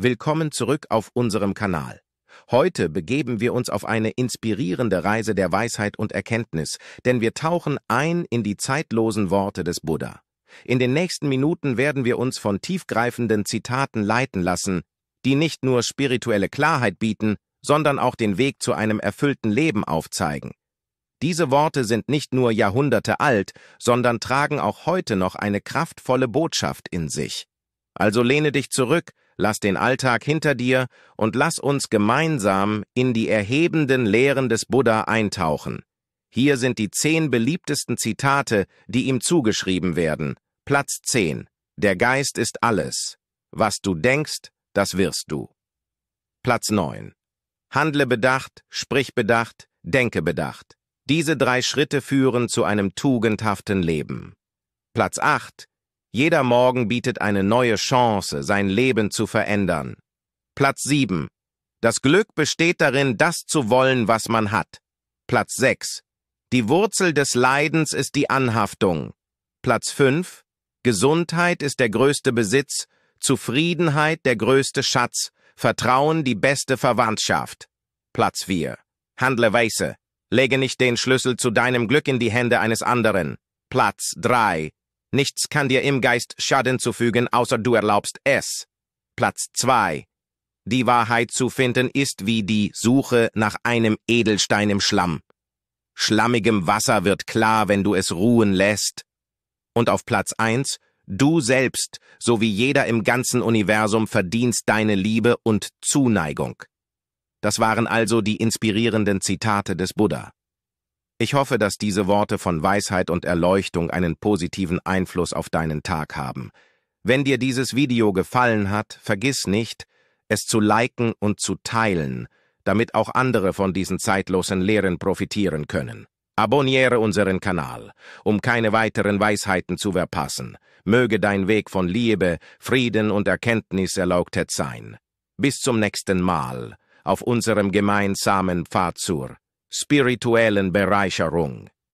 Willkommen zurück auf unserem Kanal. Heute begeben wir uns auf eine inspirierende Reise der Weisheit und Erkenntnis, denn wir tauchen ein in die zeitlosen Worte des Buddha. In den nächsten Minuten werden wir uns von tiefgreifenden Zitaten leiten lassen, die nicht nur spirituelle Klarheit bieten, sondern auch den Weg zu einem erfüllten Leben aufzeigen. Diese Worte sind nicht nur Jahrhunderte alt, sondern tragen auch heute noch eine kraftvolle Botschaft in sich. Also lehne dich zurück, lass den Alltag hinter dir und lass uns gemeinsam in die erhebenden Lehren des Buddha eintauchen. Hier sind die zehn beliebtesten Zitate, die ihm zugeschrieben werden. Platz 10. Der Geist ist alles. Was du denkst, das wirst du. Platz 9. Handle bedacht, sprich bedacht, denke bedacht. Diese drei Schritte führen zu einem tugendhaften Leben. Platz 8. Jeder Morgen bietet eine neue Chance, sein Leben zu verändern. Platz 7. Das Glück besteht darin, das zu wollen, was man hat. Platz 6. Die Wurzel des Leidens ist die Anhaftung. Platz 5. Gesundheit ist der größte Besitz, Zufriedenheit der größte Schatz, Vertrauen die beste Verwandtschaft. Platz 4. Handle weise. Lege nicht den Schlüssel zu deinem Glück in die Hände eines anderen. Platz 3. Nichts kann dir im Geist Schaden zufügen, außer du erlaubst es. Platz 2. Die Wahrheit zu finden ist wie die Suche nach einem Edelstein im Schlamm. Schlammigem Wasser wird klar, wenn du es ruhen lässt. Und auf Platz 1. Du selbst, so wie jeder im ganzen Universum, verdienst deine Liebe und Zuneigung. Das waren also die inspirierenden Zitate des Buddha. Ich hoffe, dass diese Worte von Weisheit und Erleuchtung einen positiven Einfluss auf deinen Tag haben. Wenn dir dieses Video gefallen hat, vergiss nicht, es zu liken und zu teilen, damit auch andere von diesen zeitlosen Lehren profitieren können. Abonniere unseren Kanal, um keine weiteren Weisheiten zu verpassen. Möge dein Weg von Liebe, Frieden und Erkenntnis erlauchtet sein. Bis zum nächsten Mal auf unserem gemeinsamen Pfad zur spirituellen Bereicherung.